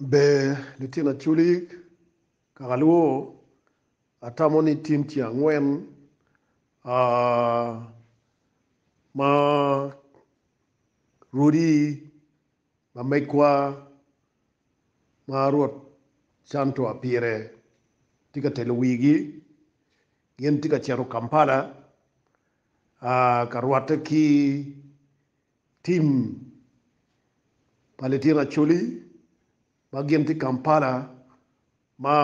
be litina culik kakaluo atamo ni tin ci ang'wen uh, ma rudi ma mekwa ma ruot canto apire ka telo wigi gin tika cero kampala uh, karwata ki tim pa palitina culi bagem ti kampala ma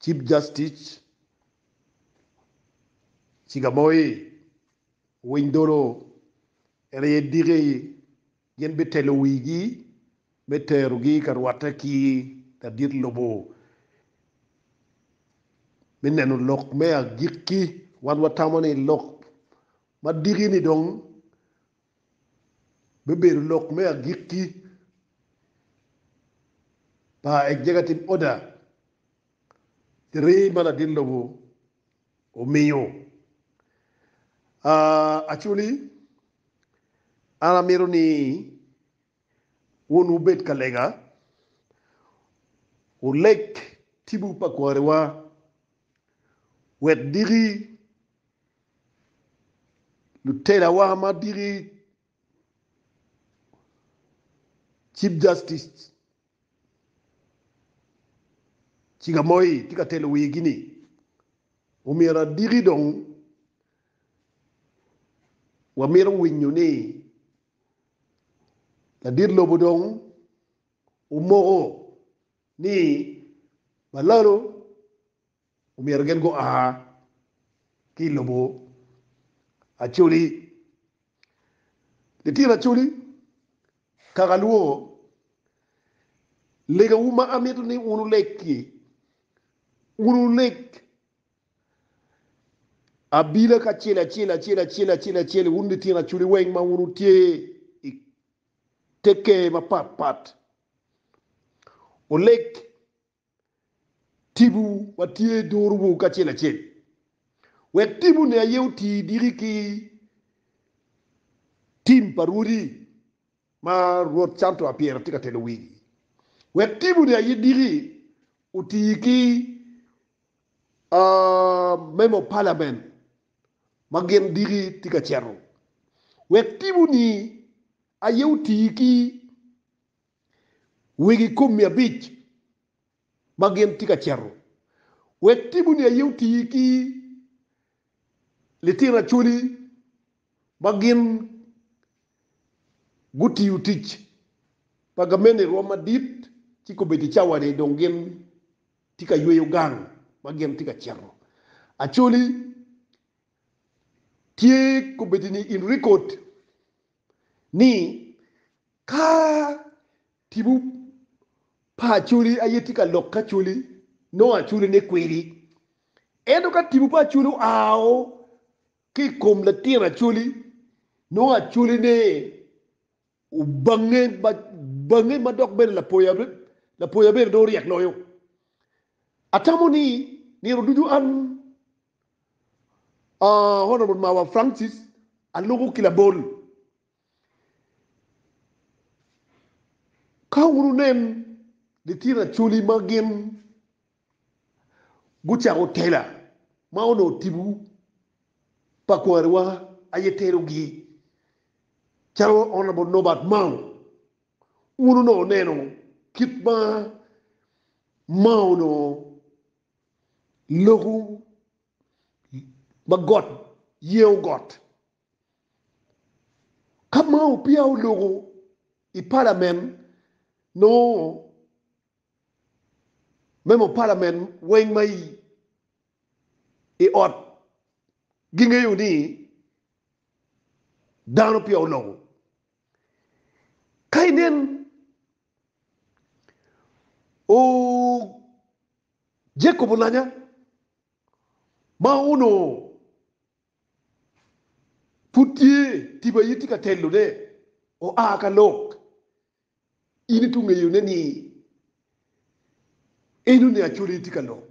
chief justice cigamoye windoro ere ye dige yen betelo telo wigi be teru gi kar wata ki ta lobo min nenu lok me agikki wan wata mone lok ma digi ni dong be lok me agikki ba e jegatim oda remala dindo bo o uh, actually ana mironi won wonu bet kalega o lek tibu pakware wa wet diri lu tela ma diri chief justice ciga moyi tika tel ni umira digi dong wa mira ni la dir bu dong umogo ni balalo umira gen go aha ki lobo achuli litira chuli kagaluo lega uma amitu ni unu leki wurulik a abila ka chela chela chela chela chela chela wundi tina chuli weng ma wuru tie i teke ma pat pat olek tibu wa tie dorbu ka chela chela we tibu ne yew ti diri ki tim paruri ma ruot chanto a pier tika tele wigi we tibu ne yidiri uti ki Euh, même au parlement magen diri tika cerno wektibu ni ayewti ki wigi kumi abich magen tika cerno wektibu ni ayewti ki litina chuli magen guti utich pagamene roma dit ci ko beti chawari dongen tika yoyo gang ba gem ti ka cerro acholi tie ko bedini in record ni ka tibu pa acholi ayeti ka lok ka acholi no acholi ne kweri edo ka tibu pa acholi ao ki kom la tira acholi no acholi ne u bange ba bange ma dok ben la poya ben la poya ben do riak noyo atamo ni ni duju an ah, honorable Mawa Francis alogo kila bol kawuru nem de tira chuli magem gucha hotela maono tibu pakwarwa ayetero gi charo honorable Nobat Mao uno no neno kitma maono lëxu ba got yew got kama upia i iparamen no au paramen weng mai i ot ginge yu ni dano pia kay kainen o jekobu nanya 마오노 putie tiba yiti ka tellu de o aka lok ini tunge yune ni inu ni achuli yiti ka lok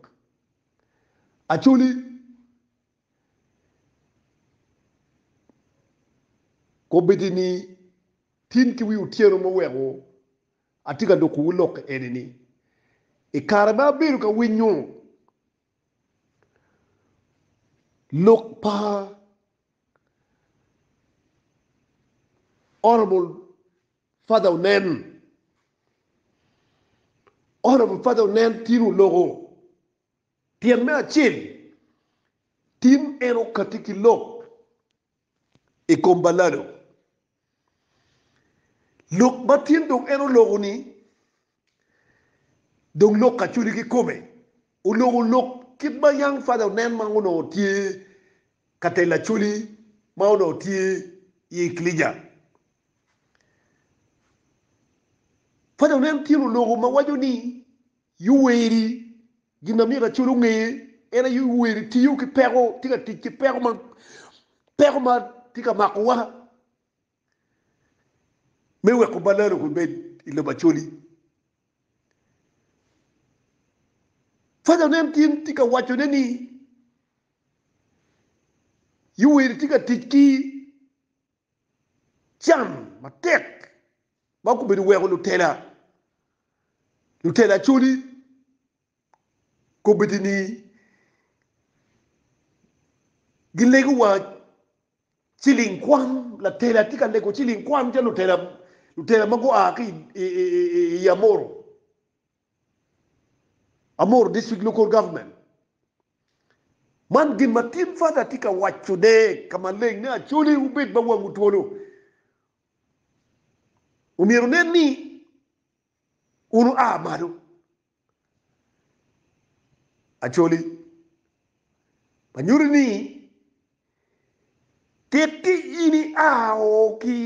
achuli ko bidi ni tin ki wi utiero mo wego atiga doku lok enini e karaba biru ka winyo Lok pa oramon fada ou nen oramon fada ou nen tin ou loko ti anmen a chen tin eno katiki lok e kombala lo Lok ba tin donk eno loko ni donk loka chuli ki kome ou loko nok kit bayan fada ou nen mango no ti e katayla chuli maono ti yi kilija fada nem tiru logo ma wajoni yuweri ginami ra churu ngi era yuweri ti yu ki pego tika ti ki pego ma pego ma tika makwa me we ko balalo ko be ile bacholi fada nem tin tika ni yu wér ci ka tic kii cam ma tek ba ku bedi weexu lu teela lu teela cuuni ko bedi kwam la tela tika ka leko ci lin kwam ja lutela teela lu ma ya moro district local government man gin matin fata tika waccude kama leng ne aculi ubit ba wangu tuolu umiru nen ni unu amadu acoli panyuri ni teti ini aoki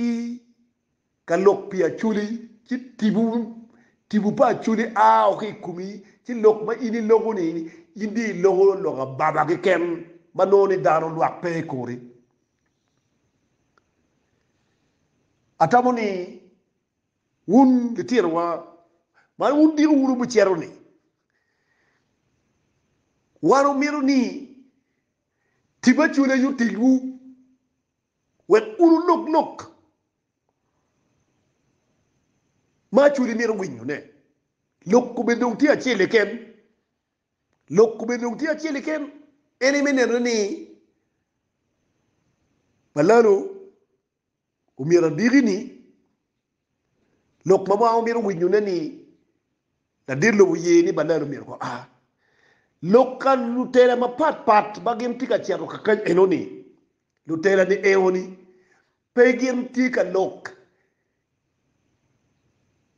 kalok pi aculi ci tibum pa cuni a oki kumi ti lok ma ini logo ni yindi logo loga baba ki kem ma ni daro lwa pe kore atamoni wun de tirwa ma un di uru bu chero ni waro miru ni tiba cune yu tigu wet uru lok lok ma culi nir winyo ne lokku be dong tia chile ken lokku be dong tia chile ken eni menen ni balalo umira digini lok mama umira winyo ne ni da dirlo wuye ni balalo umira ko ah lokal lutela mapat pat bagim tika chiako kakany enoni lutela ni eoni e pe pegim tika lok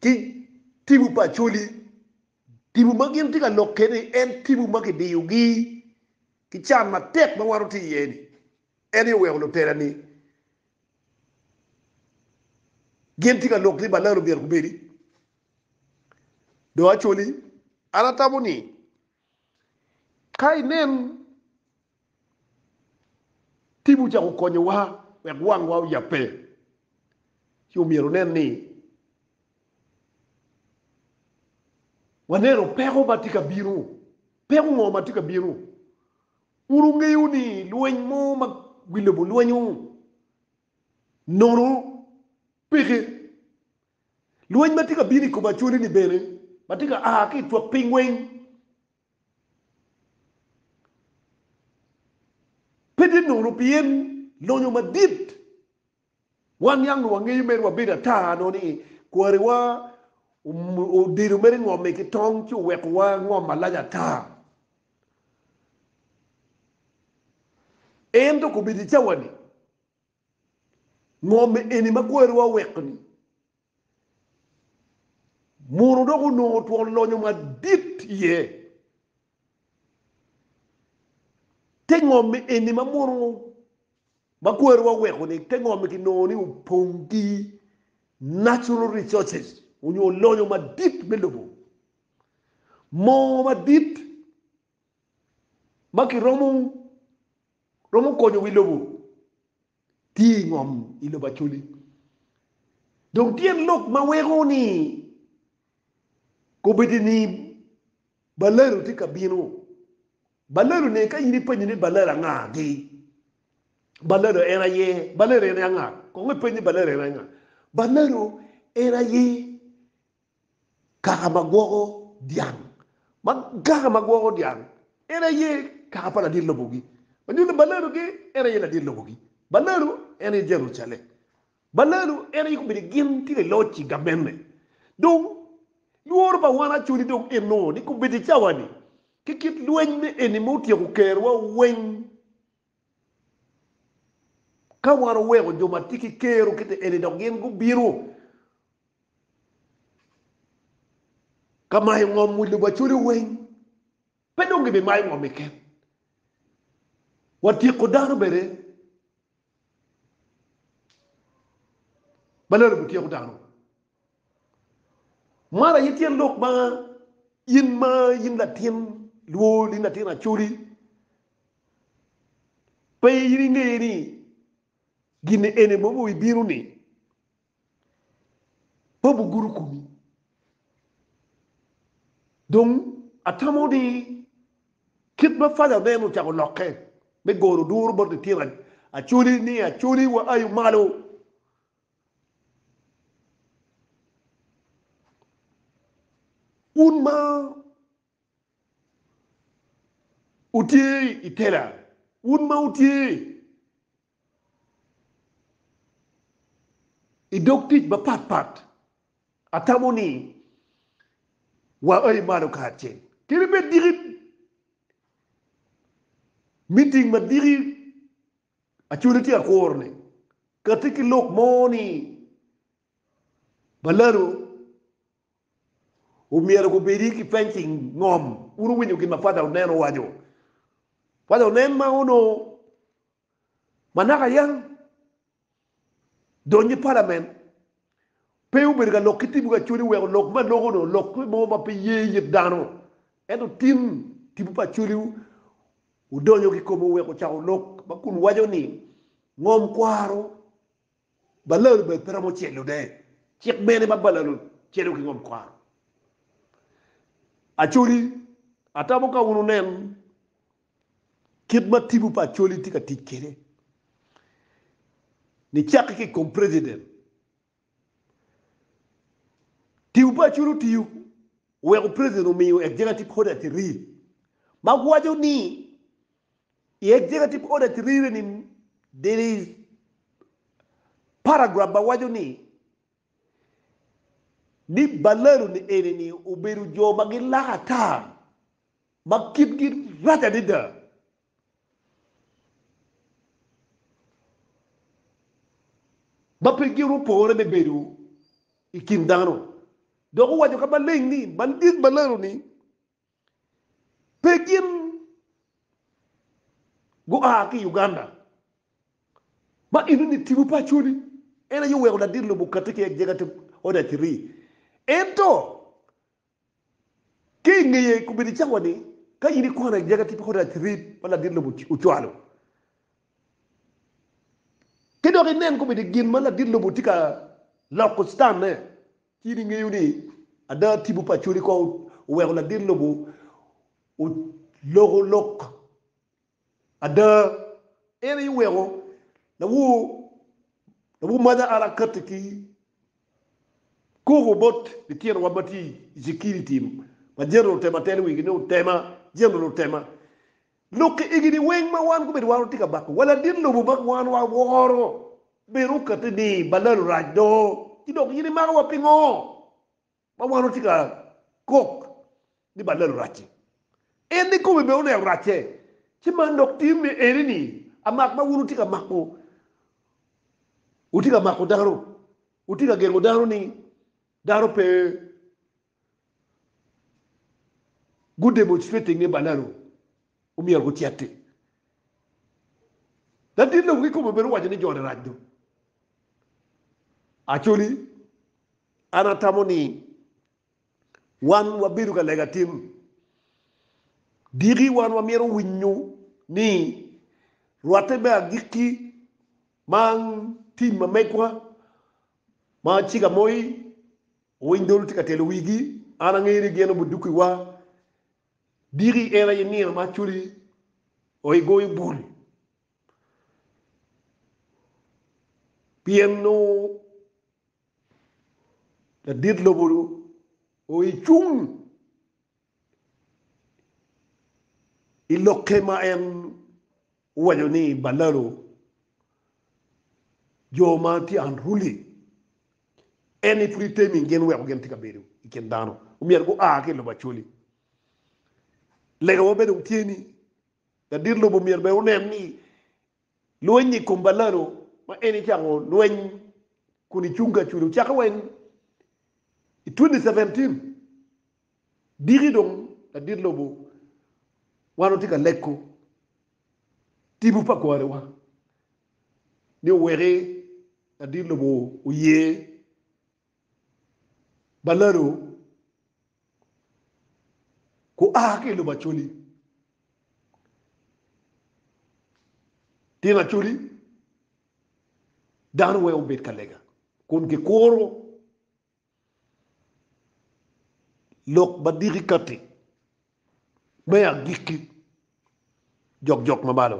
ki tibu pacholi tibu ma gin ti ka lok kede en tibu ma kidiyogi ki can matek ma waro ti iyeni en iweko luterani gin ti ka lok ni balar obyer kubedi do acholi an atamo ni ka inen tibu chako konyowa wek wang wa oyape ki omyero nen ni wanero peko matika biro peko ngo matika biro urungeyu ni lueny mo ma gwilebo luenyu nono peke lueny matika biri kuma chuli ni bene matika a ki twa pingweng pedi nono pien lonyo madit wan yang wang'eyo merwa beda ta noni kwariwa odiru mere ngom ki tong ki wek wa ngom malaya ta endo ko bidi chawani ngom eni ma kweru wa wek ni muru do no to lo nyuma dit ye te ngom eni ma muru ma kweru wa wek ni te ngom ki no ni upungi natural resources ma lonyo madit bellobo mo madit maki romu romu konyo wilobo ti ngom ba chuli donc tien lok ma ni ko ba baleru ti kabino baleru ne ka yiri penyi ni balera nga gi baleru era ye balera era nga ko ngi ba balera era nga baleru era ye kaka Karamagoro Diang. kaka magwoko Diang. en aye kaka pa ladir lobogi. Manile balaru ke ere ye la lobogi. Balaru ere jeru chale. Balaru ere yiku bide ginti le lochi gamene. Donc, luor ba wana chuni dong eno ni kubidi chawani. Kikit lueng ne eni mutia kerwa weny ka waro wego joma tiki keru kite eni dong gin gubiru. ka mai ngom mu liba churi weng pe dong gi mai ngom iken wati qudar bere balal bu tiyo mara yitien lok ba yin ma yin latin luo na latin a chuli pe yiri ni gine ene bobo ni bobo guru kumi dun atamudi kit ba fada be mu ta lokke be goru dur bor de tiran a chuli ni a chuli wa ayu malu un ma utie itela un ma utie idok tich ba pat pat ni wa ay maalu kaatje kiri me dirit meeting ma diri a ciuri ti a koorne ka lok mooni ba laru u miyara ku biri ki fenci ngom uru winyu ki ma fada unenu wajo fada unen ma uno ma naka yang donyi parlament peu be ga lokiti bu ga churi we lok ma logo no lok mo ma pe ye ye dano eno tim tibu pa churi udonyo ki komo we ko chao lok ba kun wajo ni ngom kwaro balal be tramo chelo de chik mene ba balalu chelo ki ngom kwaro achuri ka unu nen kit ma tibu pa choli tika tikere ni chak ki kom president yubu achulu tiyu prison president omiyo executive order three jo ni executive order three ni there is paragraph mawacho ni ni balero ni ere ni obedo joma gilaka tar ma kitgi rach adida ma pirgi opogore bebedo i beru ikindano dogu wajo ka baleng ni bandit balaru ni pegin go aki uganda ma inu ni tibu chuni ena yu wego dadir lo bukatike jegate oda tiri eto kingeye kubiri chawani ka ini kwana jegate oda tiri wala dir lo uchwalo kedo ke nen kubiri gin mala dir lo butika la kustan ne eh kiri ngi yudi ada tibu pacuri ko wer la dir lobu u logo lok ada ene wero na wu na wu mada ala katiki bot di tier wabati jikiri tim ba jero tema tele wi no tema jero no tema igi ni weng ma wan ko be waro tika bak wala dir lobu bak wan wa woro beru ni balal rajdo kidok yiri mago wapingo ma mwano tika kok ni ba lelo rache endi kumi be une rache ti man dok ti me eri ni amak ma wuru tika mako utika mako daro utika gero daro ni daro pe gude mo chifete ni banaro umia gutiate dadi lo ngiko mo beru wajani jore rajdo actually ana ni wan wa bedu ka lega tim digi wan wa winyo winyu ni ruate be agiki mang tim ma mekwa ma chiga moi windol tika tele wigi ana ngiri geno buduki wa diki era yinira ma chuli oy bul pien no da dit loburu o i cung i loke ma en wajo ni balaro jo ma ti an huli eni fri te mi gen wego gen ti ka beru i ken dano o mi ergo a ke lo bacholi le ga wobe dum tieni da dit lobu mi erbe onem ni lo ni kum balaro ma eni ti an lo en kuni chunga chulu chakwen 2017 diri dong da dir lobo wano tika lekko tibu pa kware wa ni were da dir lobo uye balaro ko ahake lo bacholi tina choli dan we umbet kalega kun ke koro lokbadiri ba ɓeya gikki jog jog ma ɓaɗo